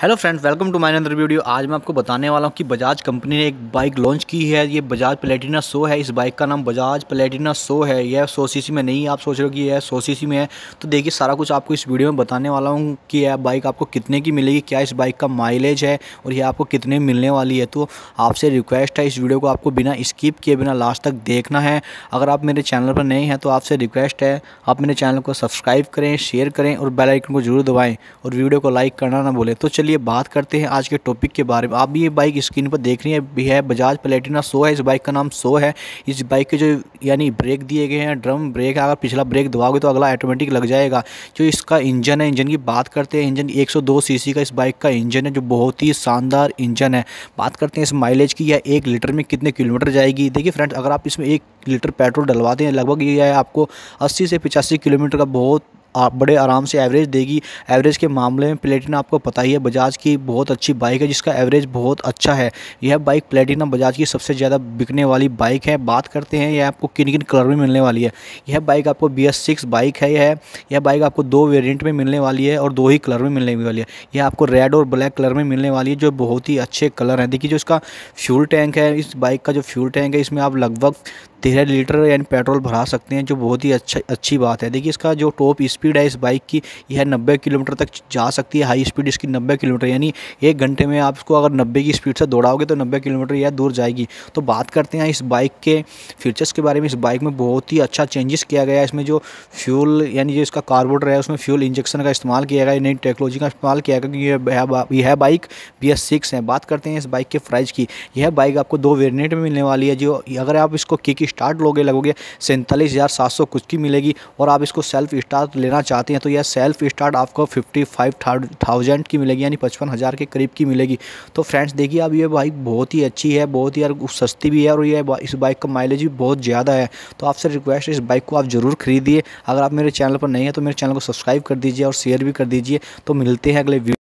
hello friends welcome to my अंदर video आज मैं आपको बताने वाला हूँ कि बजाज कंपनी ने एक बाइक लॉन्च की है ये बजाज प्लेटिना 100 है इस बाइक का नाम बजाज प्लेटिना 100 है यह 100 सीसी में नहीं आप सोच रहे हो कि यह 100 सीसी में है तो देखिए सारा कुछ आपको इस वीडियो में बताने वाला हूँ कि यह बाइक आपको कितने की मिलेगी क्या इस बाइक का माइलेज है और यह आपको कितने मिलने वाली है तो आपसे रिक्वेस्ट है इस वीडियो को आपको बिना स्किप किए बिना लास्ट तक देखना है अगर आप मेरे चैनल पर नहीं हैं तो आपसे रिक्वेस्ट है आप मेरे चैनल को सब्सक्राइब करें शेयर करें और बेलाइकन को जरूर दबाएँ और वीडियो को लाइक करना ना बोले तो चलिए चलिए बात करते हैं आज के टॉपिक के बारे में आप भी ये बाइक स्क्रीन पर देख रही है भी है बजाज प्लेटिना सो है इस बाइक का नाम सो है इस बाइक के जो यानी ब्रेक दिए गए हैं ड्रम ब्रेक है अगर पिछला ब्रेक दबाओगे तो अगला ऑटोमेटिक लग जाएगा जो इसका इंजन है इंजन की बात करते हैं इंजन एक सौ का इस बाइक का इंजन है जो बहुत ही शानदार इंजन है बात करते हैं इस माइलेज की या एक लीटर में कितने किलोमीटर जाएगी देखिए फ्रेंड्स अगर आप इसमें एक लीटर पेट्रोल डलवाते हैं लगभग यह आपको अस्सी से पिचासी किलोमीटर का बहुत आप बड़े आराम से एवरेज देगी एवरेज के मामले में प्लेटिना आपको पता ही है बजाज की बहुत अच्छी बाइक है जिसका एवरेज बहुत अच्छा है यह बाइक प्लेटिना बजाज की सबसे ज़्यादा बिकने वाली बाइक है बात करते हैं यह आपको किन किन कलर में मिलने वाली है यह बाइक आपको बी बाइक है यह यह बाइक आपको दो वेरियंट में मिलने वाली है और दो ही कलर में मिलने वाली है यह आपको रेड और ब्लैक कलर में मिलने वाली है जो बहुत ही अच्छे कलर हैं देखिए जो इसका फ्यूल टैंक है इस बाइक का जो फ्यूल टैंक है इसमें आप लगभग तेरह लीटर यानी पेट्रोल भरा सकते हैं जो बहुत ही अच्छा अच्छी बात है देखिए इसका जो टॉप स्पीड है इस बाइक की यह नब्बे किलोमीटर तक जा सकती है हाई स्पीड इसकी नब्बे किलोमीटर यानी एक घंटे में आप इसको अगर नब्बे की स्पीड से दौड़ाओगे तो नब्बे किलोमीटर यह दूर जाएगी तो बात करते हैं इस बाइक के फीचर्स के बारे में इस बाइक में बहुत ही अच्छा चेंजेस किया गया है इसमें जो फ्यूल यानी जो इसका कार्बोटर है उसमें फ्यूल इंजेक्शन का इस्तेमाल किया गया नई टेक्नोलॉजी का इस्तेमाल किया गया क्योंकि यह बाइक बी एस सिक्स है बात करते हैं इस बाइक के प्राइज़ की यह बाइक आपको दो वेरियंट में मिलने वाली है जो अगर आप इसको किक स्टार्ट लोगे लगोगे सैंतालीस हज़ार सात सौ कुछ की मिलेगी और आप इसको सेल्फ स्टार्ट लेना चाहते हैं तो यह सेल्फ स्टार्ट आपको फिफ्टी फाइव थाउजेंड की मिलेगी यानी पचपन हज़ार के करीब की मिलेगी तो फ्रेंड्स देखिए अब ये बाइक बहुत ही अच्छी है बहुत ही यार सस्ती भी है और यह इस बाइक का माइलेज भी बहुत ज़्यादा है तो आपसे रिक्वेस्ट है इस बाइक को आप ज़रूर खरीदिए अगर आप मेरे चैनल पर नहीं है तो मेरे चैनल को सब्सक्राइब कर दीजिए और शेयर भी कर दीजिए तो मिलते हैं अगले